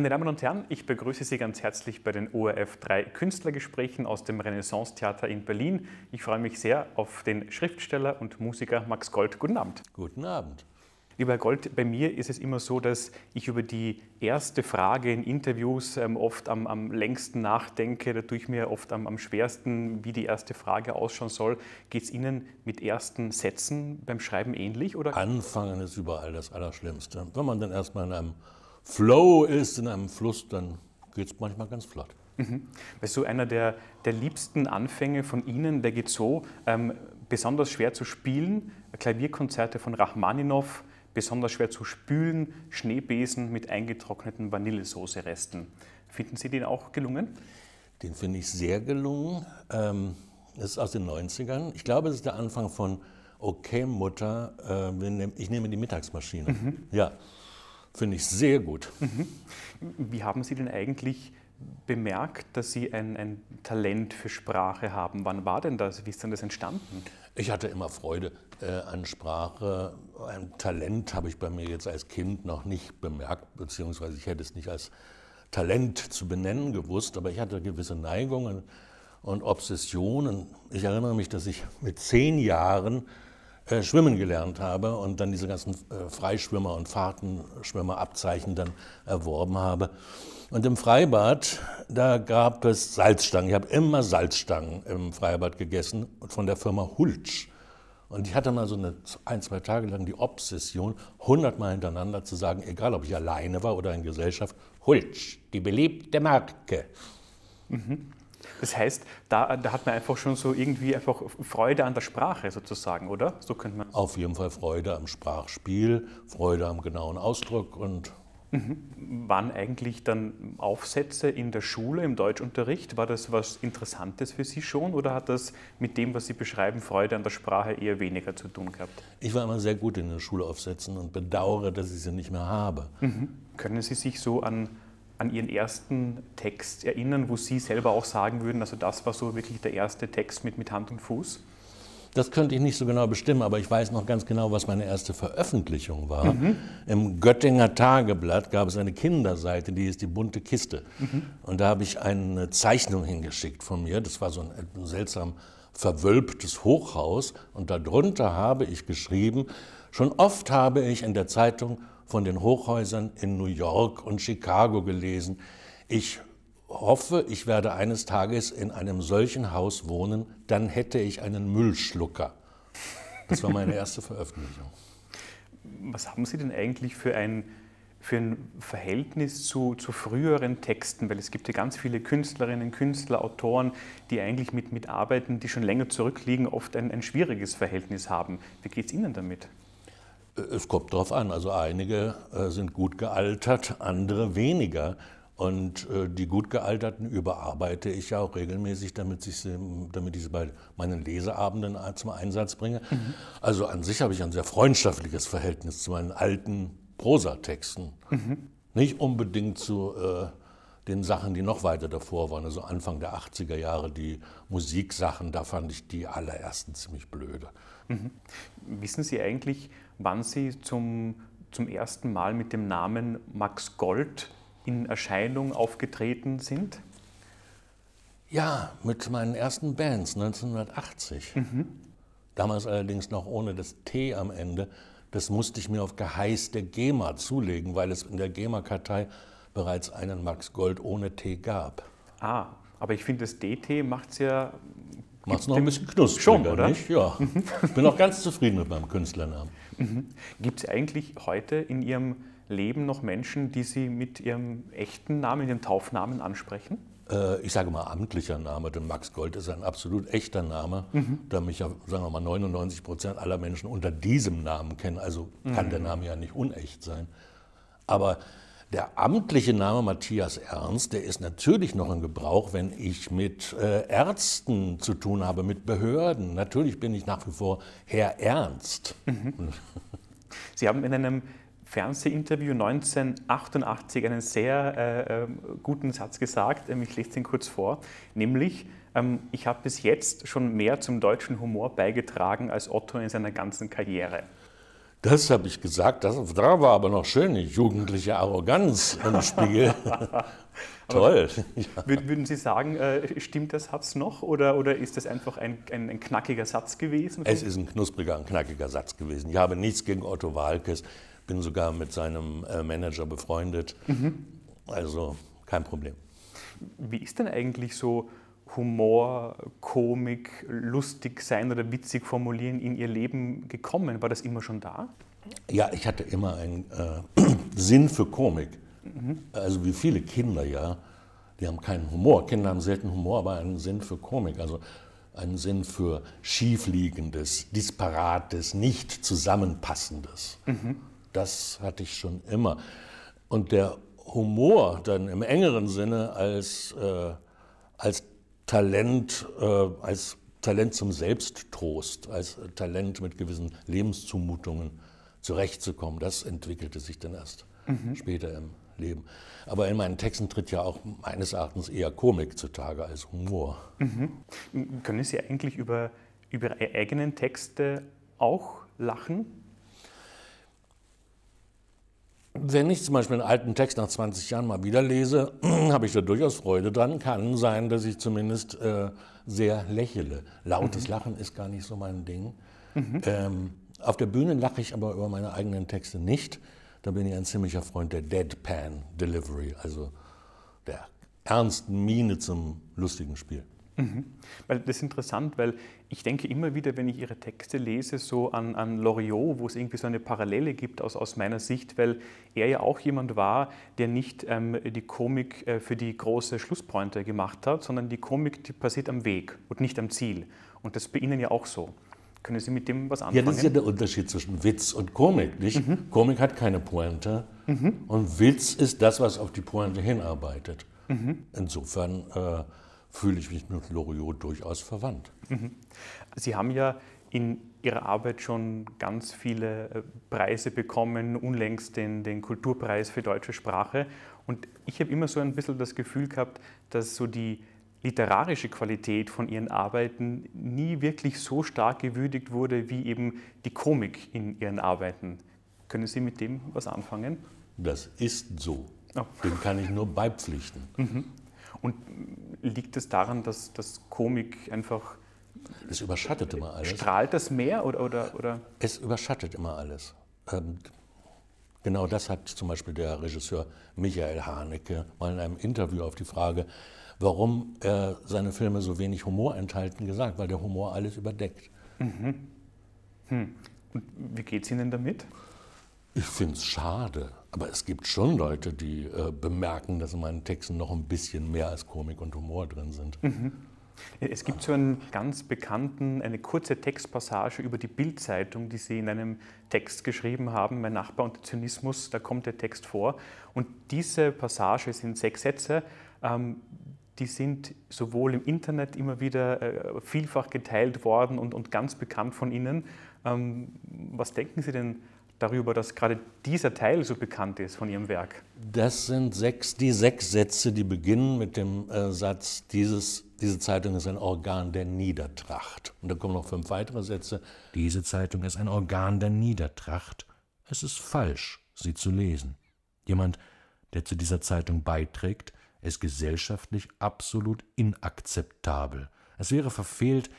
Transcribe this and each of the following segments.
Meine Damen und Herren, ich begrüße Sie ganz herzlich bei den ORF 3 Künstlergesprächen aus dem Renaissance Theater in Berlin. Ich freue mich sehr auf den Schriftsteller und Musiker Max Gold. Guten Abend. Guten Abend. Lieber Herr Gold, bei mir ist es immer so, dass ich über die erste Frage in Interviews ähm, oft am, am, längsten nachdenke. Da tue ich mir oft am, am schwersten, wie die erste Frage ausschauen soll. Geht es Ihnen mit ersten Sätzen beim Schreiben ähnlich? Oder? Anfangen ist überall das Allerschlimmste. Wenn man dann erstmal in einem Flow ist in einem Fluss, dann geht es manchmal ganz flott. Mhm. Weißt du, einer der, der liebsten Anfänge von Ihnen, der geht so, ähm, besonders schwer zu spielen, Klavierkonzerte von Rachmaninow, besonders schwer zu spülen, Schneebesen mit eingetrockneten Vanillesoße-Resten. Finden Sie den auch gelungen? Den finde ich sehr gelungen. Ähm, das ist aus den 90ern. Ich glaube, es ist der Anfang von Okay, Mutter, äh, ich nehme die Mittagsmaschine. Mhm. Ja. Finde ich sehr gut. Mhm. Wie haben Sie denn eigentlich bemerkt, dass Sie ein, ein, Talent für Sprache haben. Wann war denn das? Wie ist denn das entstanden? Ich hatte immer Freude äh, an Sprache. Ein Talent habe ich bei mir jetzt als Kind noch nicht bemerkt, beziehungsweise ich hätte es nicht als Talent zu benennen gewusst, aber ich hatte gewisse Neigungen und Obsessionen. Ich erinnere mich, dass ich mit zehn Jahren äh, schwimmen gelernt habe und dann diese ganzen äh, Freischwimmer und Fahrtenschwimmerabzeichen dann erworben habe. Und im Freibad, da gab es Salzstangen. Ich habe immer Salzstangen im Freibad gegessen von der Firma Hultsch. Und ich hatte mal so eine, ein, zwei Tage lang die Obsession, hundertmal hintereinander zu sagen, egal ob ich alleine war oder in Gesellschaft, Hultsch, die beliebte Marke. Mhm. Das heißt, da, da, hat man einfach schon so irgendwie einfach Freude an der Sprache sozusagen, oder? So könnte man. Auf jeden Fall Freude am Sprachspiel, Freude am genauen Ausdruck und. Mhm. Waren eigentlich dann Aufsätze in der Schule, im Deutschunterricht? War das was Interessantes für Sie schon oder hat das mit dem, was Sie beschreiben, Freude an der Sprache eher weniger zu tun gehabt? Ich war immer sehr gut in den Schulaufsätzen und bedauere, dass ich sie nicht mehr habe. Mhm. Können Sie sich so an an Ihren ersten Text erinnern, wo Sie selber auch sagen würden, also das war so wirklich der erste Text mit, mit Hand und Fuß? Das könnte ich nicht so genau bestimmen, aber ich weiß noch ganz genau, was meine erste Veröffentlichung war. Mhm. Im Göttinger Tageblatt gab es eine Kinderseite, die ist die bunte Kiste. Mhm. Und da habe ich eine Zeichnung hingeschickt von mir. Das war so ein, ein seltsam verwölbtes Hochhaus. Und darunter habe ich geschrieben, schon oft habe ich in der Zeitung von den Hochhäusern in New York und Chicago gelesen. Ich hoffe, ich werde eines Tages in einem solchen Haus wohnen, dann hätte ich einen Müllschlucker. Das war meine erste Veröffentlichung. Was haben Sie denn eigentlich für ein, für ein Verhältnis zu, zu früheren Texten? Weil es gibt ja ganz viele Künstlerinnen, Künstler, Autoren, die eigentlich mit, mit Arbeiten, die schon länger zurückliegen, oft ein, ein schwieriges Verhältnis haben. Wie geht es Ihnen damit? Es kommt darauf an. Also einige äh, sind gut gealtert, andere weniger. Und äh, die gut gealterten überarbeite ich ja auch regelmäßig, damit ich sie, damit ich sie bei meinen Leseabenden zum Einsatz bringe. Mhm. Also an sich habe ich ein sehr freundschaftliches Verhältnis zu meinen alten Prosatexten. Mhm. Nicht unbedingt zu äh, den Sachen, die noch weiter davor waren, also Anfang der 80er Jahre, die Musiksachen, da fand ich die allerersten ziemlich blöde. Mhm. Wissen Sie eigentlich, wann Sie zum, zum ersten Mal mit dem Namen Max Gold in Erscheinung aufgetreten sind? Ja, mit meinen ersten Bands 1980. Mhm. Damals allerdings noch ohne das T am Ende. Das musste ich mir auf Geheiß der GEMA zulegen, weil es in der GEMA-Kartei bereits einen Max Gold ohne T gab. Ah, aber ich finde, das DT macht es ja. Macht es noch ein bisschen knusprig. Schon, oder? nicht? Ja. Ich mhm. bin auch ganz zufrieden mit meinem Künstlernamen. Mhm. Gibt es eigentlich heute in Ihrem Leben noch Menschen, die Sie mit Ihrem echten Namen, Ihrem Taufnamen ansprechen? Äh, ich sage mal amtlicher Name, denn Max Gold ist ein absolut echter Name, mhm. da mich ja, sagen wir mal, 99 Prozent aller Menschen unter diesem Namen kennen. Also kann mhm. der Name ja nicht unecht sein. Aber der amtliche Name Matthias Ernst, der ist natürlich noch in Gebrauch, wenn ich mit äh, Ärzten zu tun habe, mit Behörden. Natürlich bin ich nach wie vor Herr Ernst. Mhm. Sie haben in einem Fernsehinterview 1988 einen sehr äh, äh, guten Satz gesagt, ähm, ich lese den kurz vor, nämlich, ähm, ich habe bis jetzt schon mehr zum deutschen Humor beigetragen als Otto in seiner ganzen Karriere. Das habe ich gesagt. Das, da war aber noch schön, die jugendliche Arroganz im Spiegel. Toll. Ja. Würden Sie sagen, äh, stimmt der Satz noch oder, oder ist das einfach ein, ein, ein knackiger Satz gewesen? Es ist ein knuspriger, ein knackiger Satz gewesen. Ich habe nichts gegen Otto Walkes, bin sogar mit seinem äh, Manager befreundet. Mhm. Also kein Problem. Wie ist denn eigentlich so Humor, Komik, lustig sein oder witzig formulieren in Ihr Leben gekommen? War das immer schon da? Ja, ich hatte immer einen äh, Sinn für Komik. Mhm. Also wie viele Kinder ja, die haben keinen Humor. Kinder haben selten Humor, aber einen Sinn für Komik. Also einen Sinn für schiefliegendes, disparates, nicht zusammenpassendes. Mhm. Das hatte ich schon immer. Und der Humor dann im engeren Sinne als, äh, als Talent äh, als Talent zum Selbsttrost, als Talent mit gewissen Lebenszumutungen zurechtzukommen, das entwickelte sich dann erst mhm. später im Leben. Aber in meinen Texten tritt ja auch meines Erachtens eher Komik zutage als Humor. Mhm. Können Sie eigentlich über, über Ihre eigenen Texte auch lachen? Wenn ich zum Beispiel einen alten Text nach 20 Jahren mal wieder lese, habe ich da durchaus Freude dran. Kann sein, dass ich zumindest äh, sehr lächele. Lautes mhm. Lachen ist gar nicht so mein Ding. Mhm. Ähm, auf der Bühne lache ich aber über meine eigenen Texte nicht. Da bin ich ein ziemlicher Freund der Deadpan Delivery, also der ernsten Miene zum lustigen Spiel. Mhm. Weil das ist interessant, weil ich denke immer wieder, wenn ich Ihre Texte lese, so an, an Loriot, wo es irgendwie so eine Parallele gibt aus, aus meiner Sicht, weil er ja auch jemand war, der nicht ähm, die Komik äh, für die große Schlusspointe gemacht hat, sondern die Komik, die passiert am Weg und nicht am Ziel. Und das bei Ihnen ja auch so. Können Sie mit dem was anfangen? Ja, das ist ja der Unterschied zwischen Witz und Komik, nicht? Mhm. Komik hat keine Pointe mhm. und Witz ist das, was auf die Pointe hinarbeitet. Mhm. Insofern... Äh, fühle ich mich mit Loriot durchaus verwandt. Mhm. Sie haben ja in Ihrer Arbeit schon ganz viele äh, Preise bekommen, unlängst den, den Kulturpreis für deutsche Sprache. Und ich habe immer so ein bisschen das Gefühl gehabt, dass so die literarische Qualität von Ihren Arbeiten nie wirklich so stark gewürdigt wurde wie eben die Komik in Ihren Arbeiten. Können Sie mit dem was anfangen? Das ist so. Oh. Dem kann ich nur beipflichten. Mhm. Und liegt es daran, dass, dass Komik einfach. Es überschattet immer alles. Strahlt das mehr oder, oder, oder? Es überschattet immer alles. Ähm, genau das hat zum Beispiel der Regisseur Michael Haneke mal in einem Interview auf die Frage, warum er seine Filme so wenig Humor enthalten, gesagt, weil der Humor alles überdeckt. Mhm. Hm. Und wie geht es Ihnen damit? Ich finde es schade. Aber es gibt schon Leute, die äh, bemerken, dass in meinen Texten noch ein bisschen mehr als Komik und Humor drin sind. Mhm. Es gibt so einen ganz bekannten, eine kurze Textpassage über die Bildzeitung, die Sie in einem Text geschrieben haben, Mein Nachbar und der Zynismus, da kommt der Text vor. Und diese Passage sind sechs Sätze, ähm, die sind sowohl im Internet immer wieder äh, vielfach geteilt worden und, ganz bekannt von Ihnen. Ähm, was denken Sie denn darüber, dass gerade dieser Teil so bekannt ist von Ihrem Werk? Das sind sechs, die sechs Sätze, die beginnen mit dem äh, Satz, dieses, diese Zeitung ist ein Organ der Niedertracht. Und dann kommen noch fünf weitere Sätze. Diese Zeitung ist ein Organ der Niedertracht. Es ist falsch, sie zu lesen. Jemand, der zu dieser Zeitung beiträgt, ist gesellschaftlich absolut inakzeptabel. Es wäre verfehlt,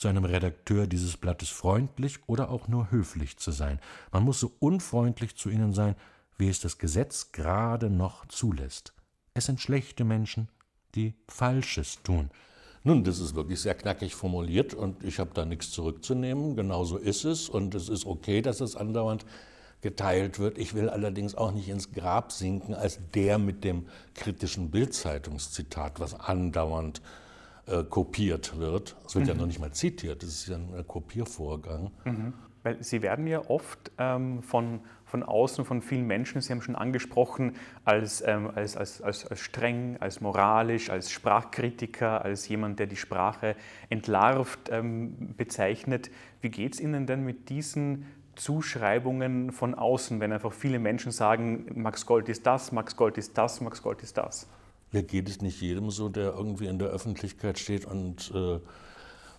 zu einem Redakteur dieses Blattes freundlich oder auch nur höflich zu sein. Man muss so unfreundlich zu ihnen sein, wie es das Gesetz gerade noch zulässt. Es sind schlechte Menschen, die Falsches tun. Nun, das ist wirklich sehr knackig formuliert und ich habe da nichts zurückzunehmen. Genauso ist es und es ist okay, dass es andauernd geteilt wird. Ich will allerdings auch nicht ins Grab sinken als der mit dem kritischen Bildzeitungszitat, was andauernd äh, äh, kopiert wird. Es wird mhm. ja noch mhm. nicht mal zitiert, das ist ja ein Kopiervorgang. Mhm. Weil Sie werden ja oft ähm, von, von außen, von vielen Menschen, Sie haben schon angesprochen, als, ähm, als, als, als, als, streng, als moralisch, als Sprachkritiker, als jemand, der die Sprache entlarvt, ähm, bezeichnet. Wie geht es Ihnen denn mit diesen Zuschreibungen von außen, wenn einfach viele Menschen sagen, Max Gold ist das, Max Gold ist das, Max Gold ist das? Ja, geht es nicht jedem so, der irgendwie in der Öffentlichkeit steht und äh,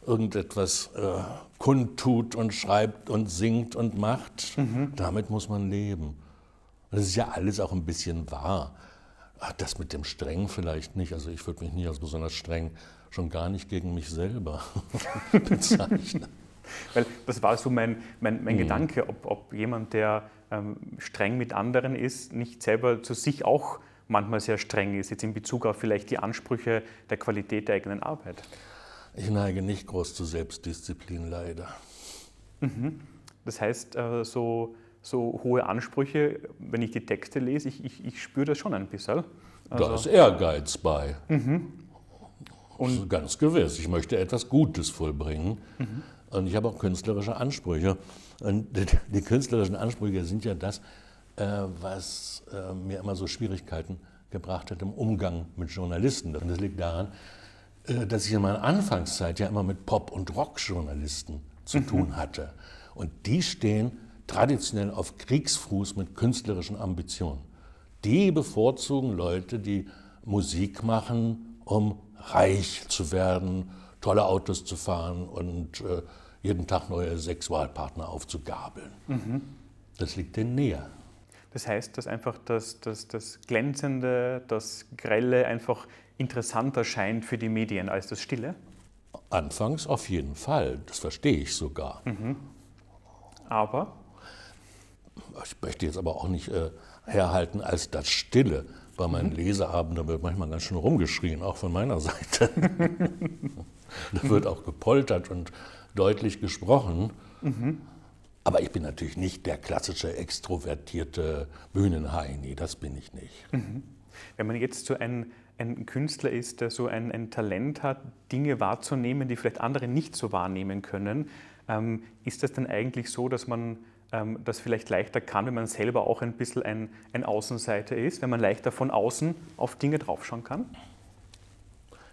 irgendetwas äh, kundtut und schreibt und singt und macht? Mhm. Damit muss man leben. Das ist ja alles auch ein bisschen wahr. Ach, das mit dem Streng vielleicht nicht. Also ich würde mich nie als besonders streng, schon gar nicht gegen mich selber bezeichnen. Weil das war so mein, mein, mein mhm. Gedanke, ob, ob jemand, der ähm, streng mit anderen ist, nicht selber zu sich auch manchmal sehr streng ist, jetzt in Bezug auf vielleicht die Ansprüche der Qualität der eigenen Arbeit? Ich neige nicht groß zu Selbstdisziplin, leider. Mhm. Das heißt, äh, so, so hohe Ansprüche, wenn ich die Texte lese, ich, ich, ich spüre das schon ein bisschen. Also da ist Ehrgeiz bei. Mhm. Und ganz gewiss, ich möchte etwas Gutes vollbringen. Mhm. Und ich habe auch künstlerische Ansprüche. Und die, die künstlerischen Ansprüche sind ja das, äh, was äh, mir immer so Schwierigkeiten gebracht hat im Umgang mit Journalisten. Und das liegt daran, äh, dass ich in meiner Anfangszeit ja immer mit Pop- und Rockjournalisten zu mhm. tun hatte. Und die stehen traditionell auf Kriegsfuß mit künstlerischen Ambitionen. Die bevorzugen Leute, die Musik machen, um reich zu werden, tolle Autos zu fahren und jeden Tag neue Sexualpartner aufzugabeln. Mhm. Das liegt denen näher. Das heißt, dass einfach das, das, das Glänzende, das Grelle einfach interessanter scheint für die Medien als das Stille? Anfangs auf jeden Fall, das verstehe ich sogar. Mhm. Aber? Ich möchte jetzt aber auch nicht äh, herhalten als das Stille. Bei meinen mhm. Leseabenden wird manchmal ganz schön rumgeschrien, auch von meiner Seite. da wird mhm. auch gepoltert und deutlich gesprochen. Mhm. Aber ich bin natürlich nicht der klassische extrovertierte Bühnenheini, das bin ich nicht. Mhm. Wenn man jetzt so ein, ein Künstler ist, der so ein, ein, Talent hat, Dinge wahrzunehmen, die vielleicht andere nicht so wahrnehmen können, ähm, ist das denn eigentlich so, dass man ähm, das vielleicht leichter kann, wenn man selber auch ein bisschen ein, ein Außenseiter ist, wenn man leichter von außen auf Dinge draufschauen kann?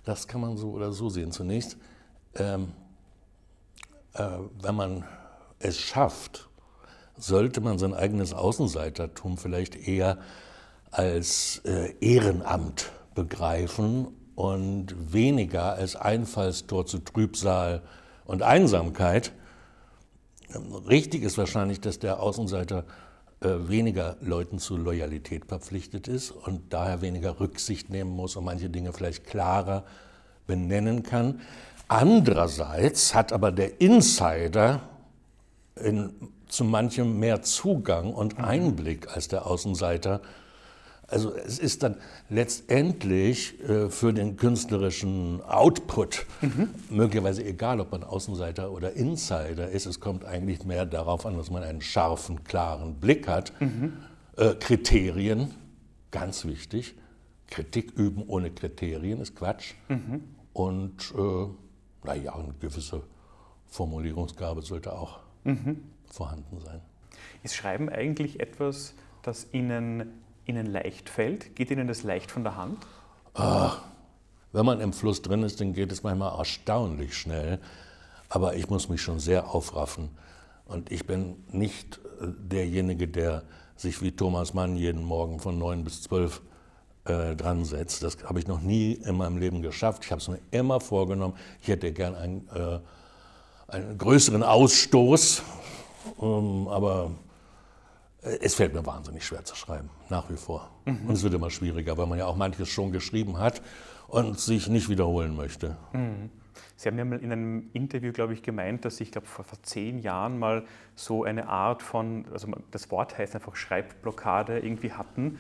Das kann man so oder so sehen. Zunächst, ähm, äh, wenn man es schafft, sollte man sein eigenes Außenseitertum vielleicht eher als äh, Ehrenamt begreifen und weniger als Einfallstor zu Trübsal und Einsamkeit. Richtig ist wahrscheinlich, dass der Außenseiter äh, weniger Leuten zur Loyalität verpflichtet ist und daher weniger Rücksicht nehmen muss und manche Dinge vielleicht klarer benennen kann. Andererseits hat aber der Insider in, zu manchem mehr Zugang und mhm. Einblick als der Außenseiter. Also es ist dann letztendlich äh, für den künstlerischen Output mhm. möglicherweise egal, ob man Außenseiter oder Insider ist. Es kommt eigentlich mehr darauf an, dass man einen scharfen, klaren Blick hat. Mhm. Äh, Kriterien, ganz wichtig. Kritik üben ohne Kriterien ist Quatsch. Mhm. Und äh, naja, eine gewisse Formulierungsgabe sollte auch mhm. vorhanden sein. Ist Schreiben eigentlich etwas, das Ihnen, Ihnen leicht fällt? Geht Ihnen das leicht von der Hand? Ach, wenn man im Fluss drin ist, dann geht es manchmal erstaunlich schnell. Aber ich muss mich schon sehr aufraffen. Und ich bin nicht äh, derjenige, der sich wie Thomas Mann jeden Morgen von neun bis zwölf äh, dran setzt. Das habe ich noch nie in meinem Leben geschafft. Ich habe es mir immer vorgenommen. Ich hätte gern ein äh, einen größeren Ausstoß. Ähm, aber es fällt mir wahnsinnig schwer zu schreiben, nach wie vor. Mhm. Und es wird immer schwieriger, weil man ja auch manches schon geschrieben hat und sich nicht wiederholen möchte. Mhm. Sie haben ja mal in einem Interview, glaube ich, gemeint, dass ich glaube vor, vor zehn Jahren mal so eine Art von, also das Wort heißt einfach Schreibblockade irgendwie hatten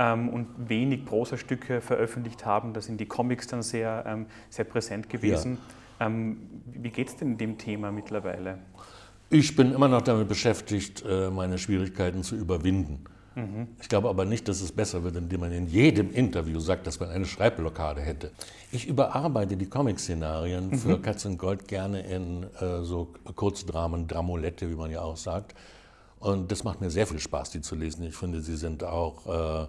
ähm, und wenig Prosastücke veröffentlicht haben. Da sind die Comics dann sehr, ähm, sehr präsent gewesen. Ja. Ähm, wie geht es denn dem Thema mittlerweile? Ich bin immer noch damit beschäftigt, äh, meine Schwierigkeiten zu überwinden. Mhm. Ich glaube aber nicht, dass es besser wird, indem man in jedem Interview sagt, dass man eine Schreibblockade hätte. Ich überarbeite die Comic-Szenarien mhm. für Katz und Gold gerne in äh, so Kurzdramen, Dramolette, wie man ja auch sagt. Und das macht mir sehr viel Spaß, die zu lesen. Ich finde, sie sind auch äh,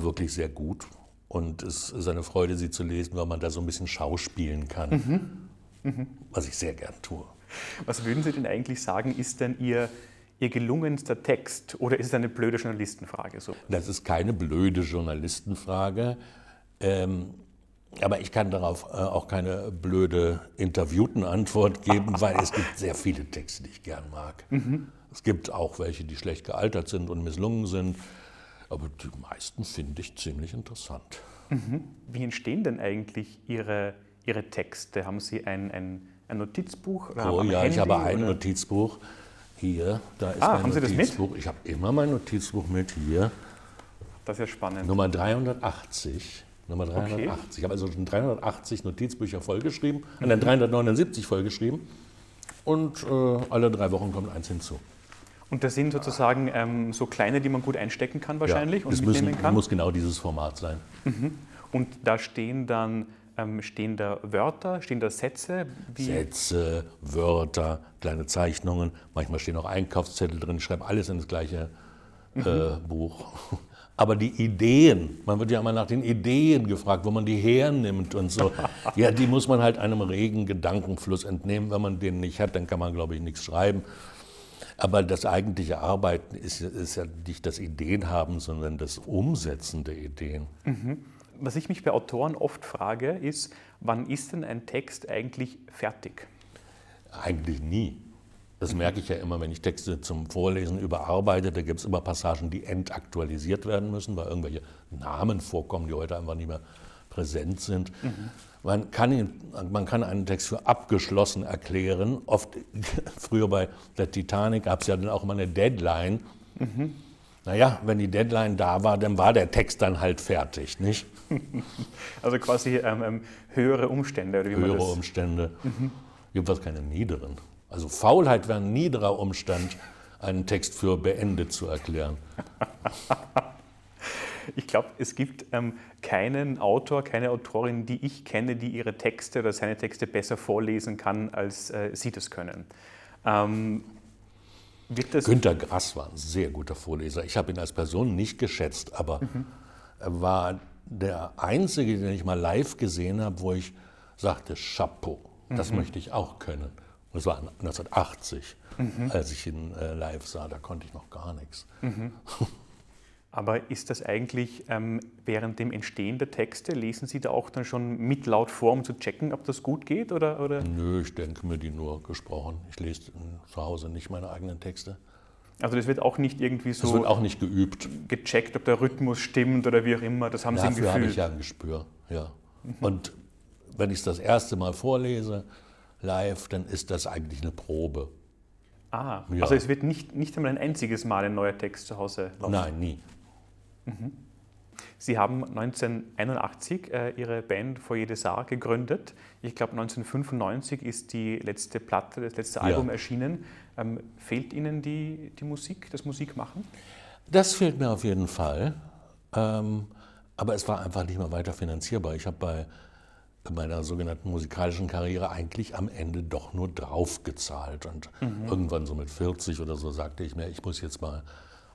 wirklich sehr gut. Und es ist eine Freude, sie zu lesen, weil man da so ein bisschen schauspielen kann, mhm. Mhm. was ich sehr gern tue. Was würden Sie denn eigentlich sagen, ist denn Ihr, Ihr gelungenster Text oder ist es eine blöde Journalistenfrage? So? Das ist keine blöde Journalistenfrage. Ähm, aber ich kann darauf äh, auch keine blöde interviewten Antwort geben, weil es gibt sehr viele Texte, die ich gern mag. Mhm. Es gibt auch welche, die schlecht gealtert sind und misslungen sind. Aber die meisten finde ich ziemlich interessant. Mhm. Wie entstehen denn eigentlich Ihre, Ihre Texte? Haben Sie ein, ein, ein Notizbuch? Oder oh ja, Handy, ich habe ein oder? Notizbuch hier. Da ist ah, mein haben Sie Notizbuch. das mit? Ich habe immer mein Notizbuch mit hier. Das ist ja spannend. Nummer 380. Nummer 380. Okay. Ich habe also schon 380 Notizbücher vollgeschrieben, mhm. an den 379 vollgeschrieben. Und äh, alle drei Wochen kommt eins hinzu. Und das sind sozusagen ähm, so kleine, die man gut einstecken kann wahrscheinlich ja, und mitnehmen müssen, kann. muss genau dieses Format sein. Mhm. Und da stehen dann ähm, stehen da Wörter, stehen da Sätze? Sätze, Wörter, kleine Zeichnungen. Manchmal stehen auch Einkaufszettel drin. Ich schreibe alles in das gleiche äh, mhm. Buch. Aber die Ideen, man wird ja immer nach den Ideen gefragt, wo man die hernimmt und so. ja, die muss man halt einem regen Gedankenfluss entnehmen. Wenn man den nicht hat, dann kann man, glaube ich, nichts schreiben. Aber das eigentliche Arbeiten ist, ist ja nicht das Ideen haben, sondern das Umsetzen der Ideen. Mhm. Was ich mich bei Autoren oft frage, ist, wann ist denn ein Text eigentlich fertig? Eigentlich nie. Das merke ich ja immer, wenn ich Texte zum Vorlesen überarbeite. Da gibt es immer Passagen, die entaktualisiert werden müssen, weil irgendwelche Namen vorkommen, die heute einfach nicht mehr präsent sind. Mhm. Man kann, ihn, man kann einen Text für abgeschlossen erklären. Oft, früher bei der Titanic gab es ja dann auch mal eine Deadline. Mhm. Naja, wenn die Deadline da war, dann war der Text dann halt fertig, nicht? Also quasi ähm, ähm, höhere Umstände, oder wie Höhere man das Umstände. Mhm. Gibt es keine niederen. Also Faulheit wäre ein niederer Umstand, einen Text für beendet zu erklären. Ich glaube, es gibt ähm, keinen Autor, keine Autorin, die ich kenne, die ihre Texte oder seine Texte besser vorlesen kann, als äh, sie das können. Ähm, Günter Grass war ein sehr guter Vorleser. Ich habe ihn als Person nicht geschätzt, aber mhm. er war der einzige, den ich mal live gesehen habe, wo ich sagte, Chapeau, das mhm. möchte ich auch können. Und das war 1980, mhm. als ich ihn äh, live sah, da konnte ich noch gar nichts. Mhm. Aber ist das eigentlich ähm, während dem Entstehen der Texte, lesen Sie da auch dann schon mit laut vor, um zu checken, ob das gut geht? Oder, oder? Nö, ich denke mir die nur gesprochen. Ich lese äh, zu Hause nicht meine eigenen Texte. Also das wird auch nicht irgendwie so. Das wird auch nicht geübt. Gecheckt, ob der Rhythmus stimmt oder wie auch immer. Das haben Dafür Sie im Gefühl. habe ich ja ein Gespür, ja. Mhm. Und wenn ich es das erste Mal vorlese, live, dann ist das eigentlich eine Probe. Ah, ja. also es wird nicht, nicht einmal ein einziges Mal ein neuer Text zu Hause laufen. Nein, nie. Mhm. Sie haben 1981 äh, Ihre Band Foyer des Arts gegründet. Ich glaube, 1995 ist die letzte Platte, das letzte ja. Album erschienen. Ähm, fehlt Ihnen die, die Musik, das Musikmachen? Das fehlt mir auf jeden Fall. Ähm, aber es war einfach nicht mehr weiter finanzierbar. Ich habe bei meiner sogenannten musikalischen Karriere eigentlich am Ende doch nur draufgezahlt. Und mhm. irgendwann so mit 40 oder so sagte ich mir, ich muss jetzt mal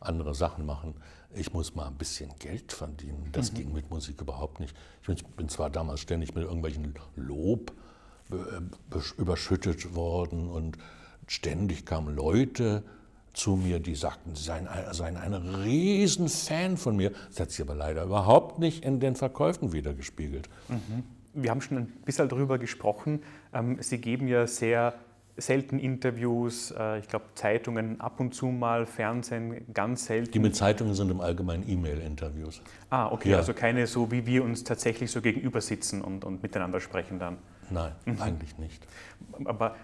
andere Sachen machen. Ich muss mal ein bisschen Geld verdienen. Das mhm. ging mit Musik überhaupt nicht. Ich bin zwar damals ständig mit irgendwelchen Lob äh, überschüttet worden und ständig kamen Leute zu mir, die sagten, sie seien, seien ein Riesenfan von mir. Das hat sich aber leider überhaupt nicht in den Verkäufen wiedergespiegelt. Mhm wir haben schon ein bisschen darüber gesprochen. Ähm, sie geben ja sehr selten Interviews, äh, ich glaube Zeitungen ab und zu mal, Fernsehen ganz selten. Die mit Zeitungen sind im Allgemeinen E-Mail-Interviews. Ah, okay, ja. also keine so, wie wir uns tatsächlich so gegenüber sitzen und, und miteinander sprechen dann. Nein, mhm. eigentlich nicht. Aber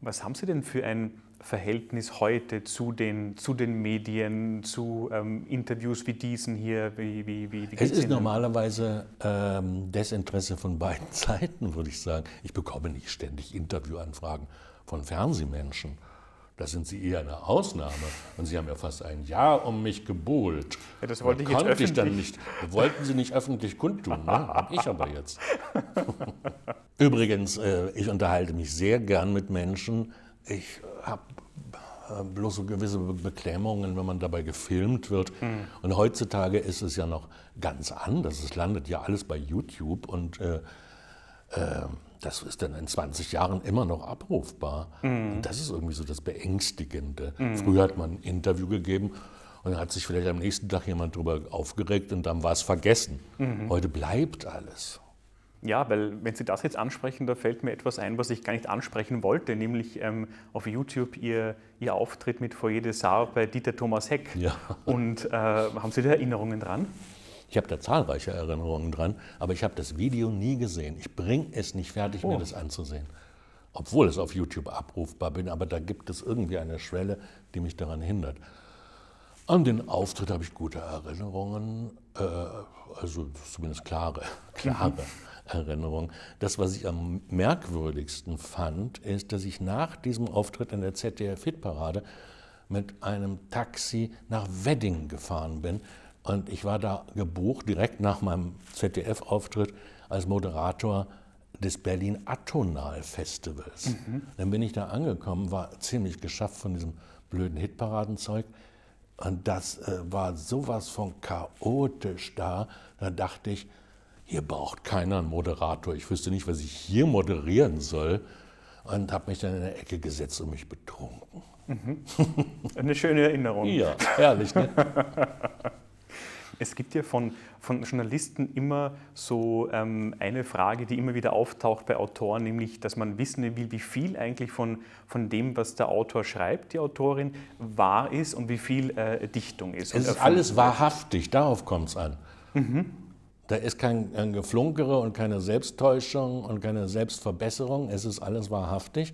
was haben Sie denn für ein Verhältnis heute zu den, zu den Medien, zu ähm, Interviews wie diesen hier? Wie, wie, wie, wie es ist Ihnen? normalerweise ähm, Desinteresse von beiden Seiten, würde ich sagen. Ich bekomme nicht ständig Interviewanfragen von Fernsehmenschen. Da sind Sie eher eine Ausnahme. Und Sie haben ja fast ein Jahr um mich gebuhlt. Ja, das wollte da ich jetzt ich dann nicht. Wollten Sie nicht öffentlich kundtun, ne? ich aber jetzt. Übrigens, äh, ich unterhalte mich sehr gern mit Menschen. Ich äh, habe äh, bloß so gewisse Beklemmungen, wenn man dabei gefilmt wird. Mhm. Und heutzutage ist es ja noch ganz anders. Es landet ja alles bei YouTube und äh, äh, das ist dann in 20 Jahren immer noch abrufbar. Mhm. Und das ist irgendwie so das Beängstigende. Mhm. Früher hat man ein Interview gegeben und dann hat sich vielleicht am nächsten Tag jemand darüber aufgeregt und dann war es vergessen. Mhm. Heute bleibt alles. Ja, weil wenn Sie das jetzt ansprechen, da fällt mir etwas ein, was ich gar nicht ansprechen wollte, nämlich ähm, auf YouTube Ihr, Ihr Auftritt mit Foyer de Saar bei Dieter Thomas Heck. Ja. Und äh, haben Sie da Erinnerungen dran? Ich habe da zahlreiche Erinnerungen dran, aber ich habe das Video nie gesehen. Ich bringe es nicht fertig, oh. mir das anzusehen. Obwohl es auf YouTube abrufbar bin, aber da gibt es irgendwie eine Schwelle, die mich daran hindert. An den Auftritt habe ich gute Erinnerungen, äh, also zumindest klare, klare mhm. Erinnerungen. Das, was ich am merkwürdigsten fand, ist, dass ich nach diesem Auftritt in der ZDF-Hitparade mit einem Taxi nach Wedding gefahren bin und ich war da gebucht, direkt nach meinem ZDF-Auftritt, als Moderator des Berlin Atonal Festivals. Mhm. Dann bin ich da angekommen, war ziemlich geschafft von diesem blöden Hitparadenzeug. Und das äh, war sowas von chaotisch da. Da dachte ich, hier braucht keiner einen Moderator. Ich wüsste nicht, was ich hier moderieren soll. Und habe mich dann in der Ecke gesetzt und mich betrunken. Mhm. Eine schöne Erinnerung. ja, herrlich. Ne? Es gibt ja von, von Journalisten immer so ähm, eine Frage, die immer wieder auftaucht bei Autoren, nämlich, dass man wissen will, wie viel eigentlich von, von dem, was der Autor schreibt, die Autorin, wahr ist und wie viel äh, Dichtung ist. Es ist alles wahrhaftig, darauf kommt es an. Mhm. Da ist kein Geflunkere und keine Selbsttäuschung und keine Selbstverbesserung. Es ist alles wahrhaftig,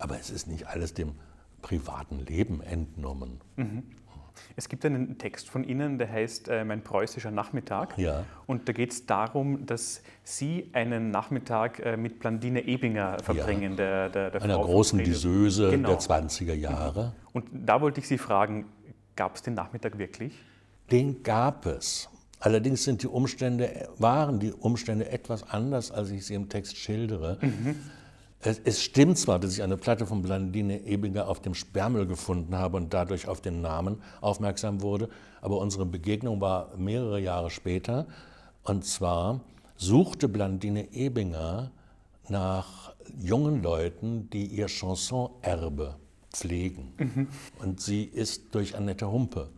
aber es ist nicht alles dem privaten Leben entnommen. Mhm. Es gibt einen Text von Ihnen, der heißt äh, Mein preußischer Nachmittag. Ja. Und da geht es darum, dass Sie einen Nachmittag äh, mit Blandine Ebinger verbringen, ja. der, der, der Einer Frau großen Diseuse genau. der 20er Jahre. Mhm. Und da wollte ich Sie fragen, gab es den Nachmittag wirklich? Den gab es. Allerdings sind die Umstände, waren die Umstände etwas anders, als ich sie im Text schildere. Mhm es, es, stimmt zwar, dass ich eine Platte von Blandine Ebinger auf dem Sperrmüll gefunden habe und dadurch auf den Namen aufmerksam wurde, aber unsere Begegnung war mehrere Jahre später. Und zwar suchte Blandine Ebinger nach jungen Leuten, die ihr Chanson-Erbe pflegen. Mhm. Und sie ist durch Annette Humpe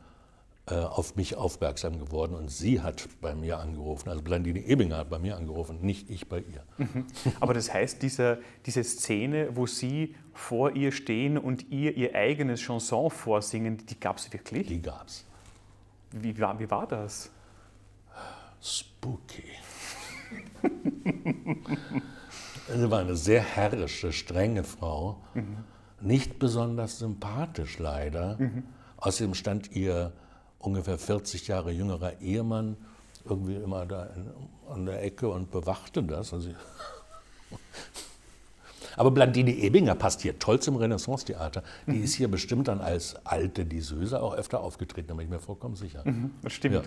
äh, auf mich aufmerksam geworden und sie hat bei mir angerufen, also Blandine Ebinger hat bei mir angerufen, nicht ich bei ihr. Mhm. Aber das heißt, dieser, diese Szene, wo Sie vor ihr stehen und ihr ihr eigenes Chanson vorsingen, die gab es wirklich? Die gab es. Wie war, wie war das? Spooky. sie war eine sehr herrische, strenge Frau, mhm. nicht besonders sympathisch leider. Mhm. Außerdem stand ihr ungefähr 40 Jahre jüngerer Ehemann irgendwie immer da in, an der Ecke und bewachte das. Also aber Blandine Ebinger passt hier toll zum Renaissance-Theater. Die mhm. ist hier bestimmt dann als alte Diseuse auch öfter aufgetreten, da bin ich mir vollkommen sicher. Mhm, das stimmt. Ja.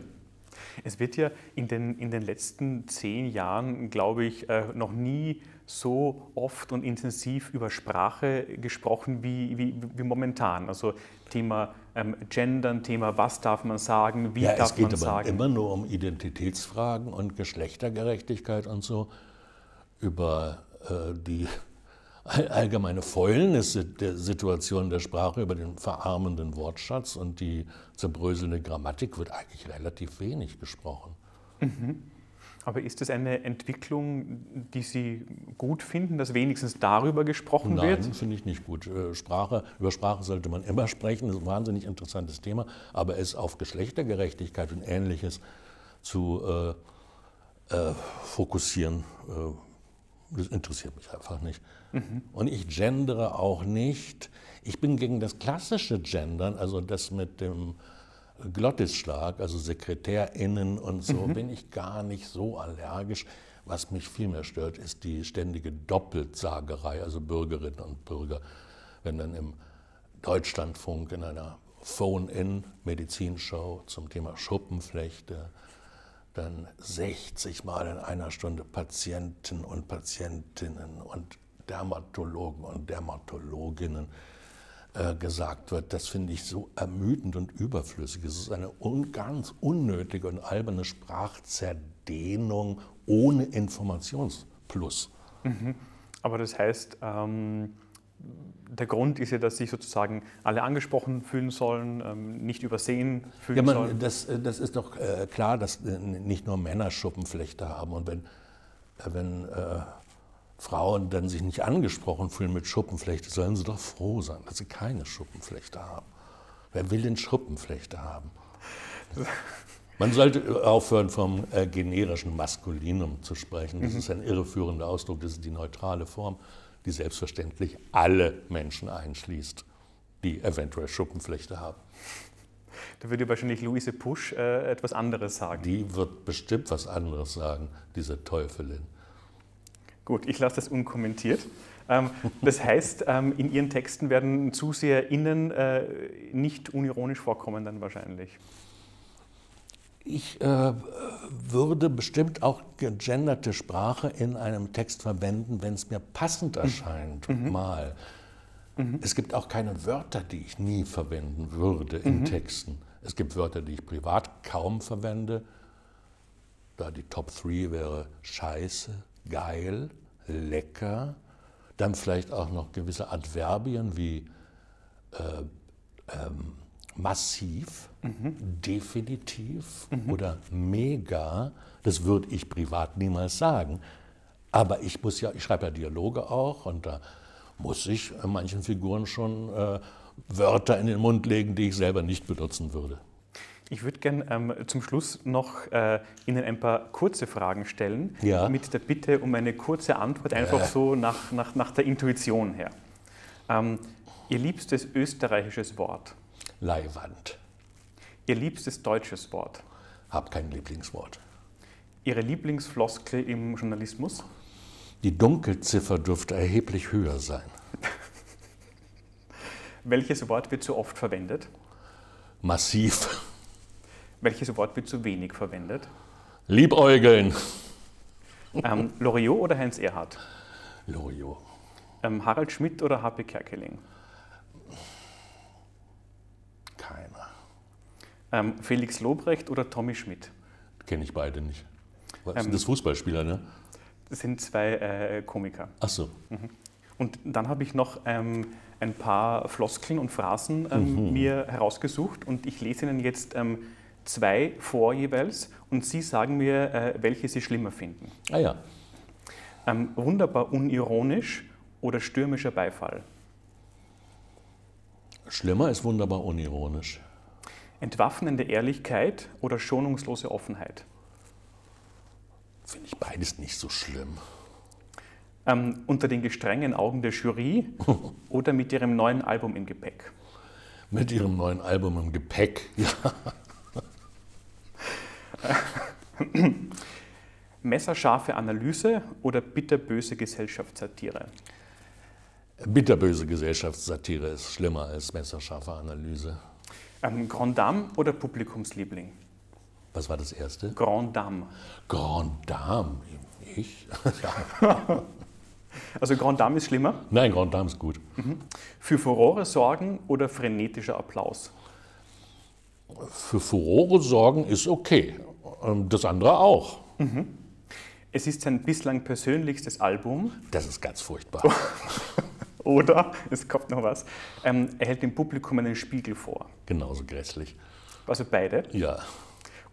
Es wird ja in den, in den letzten zehn Jahren, glaube ich, äh, noch nie so oft und intensiv über Sprache gesprochen wie, wie, wie momentan. Also Thema ähm, Gendern, Thema, was darf man sagen, wie ja, darf man sagen. Es geht immer nur um Identitätsfragen und Geschlechtergerechtigkeit und so. Über äh, die allgemeine Fäulnis der Situation der Sprache, über den verarmenden Wortschatz und die zerbröselnde Grammatik wird eigentlich relativ wenig gesprochen. Mhm. Aber ist das eine Entwicklung, die Sie gut finden, dass wenigstens darüber gesprochen Nein, wird? Nein, finde ich nicht gut. Äh, Sprache, über Sprache sollte man immer sprechen, das ist ein wahnsinnig interessantes Thema, aber es auf Geschlechtergerechtigkeit und Ähnliches zu äh, äh, fokussieren, äh, das interessiert mich einfach nicht. Mhm. Und ich gendere auch nicht. Ich bin gegen das klassische Gendern, also das mit dem Glottisschlag, also SekretärInnen und so, mhm. bin ich gar nicht so allergisch. Was mich viel mehr stört, ist die ständige Doppeltsagerei, also Bürgerinnen und Bürger. Wenn dann im Deutschlandfunk in einer Phone-In-Medizinshow zum Thema Schuppenflechte dann 60 Mal in einer Stunde Patienten und Patientinnen und Dermatologen und Dermatologinnen äh, gesagt wird. Das finde ich so ermüdend und überflüssig. Es ist eine un ganz unnötige und alberne Sprachzerdehnung ohne Informationsplus. Mhm. Aber das heißt, ähm, der Grund ist ja, dass sich sozusagen alle angesprochen fühlen sollen, ähm, nicht übersehen fühlen ja, man, sollen. Das, äh, das ist doch äh, klar, dass äh, nicht nur Männer Schuppenflechte haben. Und wenn, äh, wenn Frauen dann sich nicht angesprochen fühlen mit Schuppenflechte, sollen sie doch froh sein, dass sie keine Schuppenflechte haben. Wer will denn Schuppenflechte haben? Man sollte aufhören, vom äh, generischen Maskulinum zu sprechen. Das mhm. ist ein irreführender Ausdruck, das ist die neutrale Form, die selbstverständlich alle Menschen einschließt, die eventuell Schuppenflechte haben. Da würde wahrscheinlich Luise Pusch äh, etwas anderes sagen. Die wird bestimmt was anderes sagen, diese Teufelin. Gut, ich lasse das unkommentiert. Ähm, das heißt, ähm, in Ihren Texten werden ZuseherInnen äh, nicht unironisch vorkommen dann wahrscheinlich. Ich äh, würde bestimmt auch gegenderte Sprache in einem Text verwenden, wenn es mir passend mhm. erscheint, mhm. mal. Mhm. Es gibt auch keine Wörter, die ich nie verwenden würde in mhm. Texten. Es gibt Wörter, die ich privat kaum verwende. Da die Top 3 wäre Scheiße, geil, lecker, dann vielleicht auch noch gewisse Adverbien wie äh, ähm, massiv, mhm. definitiv mhm. oder mega. Das würde ich privat niemals sagen. Aber ich muss ja, ich schreibe ja Dialoge auch und da muss ich manchen Figuren schon äh, Wörter in den Mund legen, die ich selber nicht benutzen würde. Ich würde gerne ähm, zum Schluss noch äh, Ihnen ein paar kurze Fragen stellen, ja. mit der Bitte um eine kurze Antwort, einfach äh. so nach, nach, nach der Intuition her. Ähm, ihr liebstes österreichisches Wort? Leihwand. Ihr liebstes deutsches Wort? Hab kein Lieblingswort. Ihre Lieblingsfloskel im Journalismus? Die Dunkelziffer dürfte erheblich höher sein. Welches Wort wird so oft verwendet? Massiv. Welches Wort wird zu wenig verwendet? Liebäugeln. Ähm, Loriot oder Heinz Erhardt? Loriot. Ähm, Harald Schmidt oder H.P. Kerkeling? Keiner. Ähm, Felix Lobrecht oder Tommy Schmidt? Kenne ich beide nicht. Was ähm, sind das Fußballspieler, ne? Das sind zwei äh, Komiker. Ach so. Mhm. Und dann habe ich noch ähm, ein paar Floskeln und Phrasen ähm, mhm. mir herausgesucht und ich lese Ihnen jetzt ähm, zwei vor jeweils und Sie sagen mir, äh, welche Sie schlimmer finden. Ah ja. Ähm, wunderbar unironisch oder stürmischer Beifall? Schlimmer ist wunderbar unironisch. Entwaffnende Ehrlichkeit oder schonungslose Offenheit? Finde ich beides nicht so schlimm. Ähm, unter den gestrengen Augen der Jury oder mit Ihrem neuen Album im Gepäck? Mit Ihrem neuen Album im Gepäck, ja. Messerscharfe Analyse oder bitterböse Gesellschaftssatire? Bitterböse Gesellschaftssatire ist schlimmer als messerscharfe Analyse. Ähm, Grand Dame oder Publikumsliebling? Was war das erste? Grand Dame. Grand Dame, ich? Also Grand Dame ist schlimmer? Nein, Grand Dame ist gut. Mhm. Für Furore sorgen oder frenetischer Applaus? Für Furore sorgen ist okay. Ähm, das andere auch. Mhm. Es ist sein bislang persönlichstes Album. Das ist ganz furchtbar. Oder, es kommt noch was, ähm, er hält dem Publikum einen Spiegel vor. Genauso grässlich. Also beide. Ja.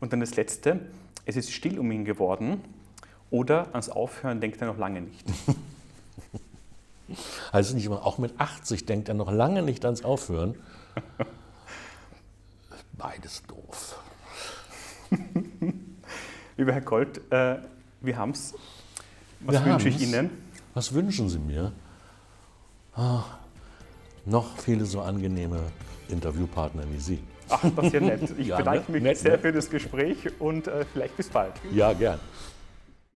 Und dann das letzte, es ist still um ihn geworden. Oder ans Aufhören denkt er noch lange nicht. Also nicht immer, auch mit 80 denkt er noch lange nicht ans Aufhören. Beides doof. Lieber Herr Kolt, äh, wir haben es. Was wir wünsche ich Ihnen? Was wünschen Sie mir? Ah, noch viele so angenehme Interviewpartner wie Sie. Ach, das ist ja nett. Ich ja, bedanke ne? mich nett, sehr nett. für das Gespräch und äh, vielleicht bis bald. Ja, gern.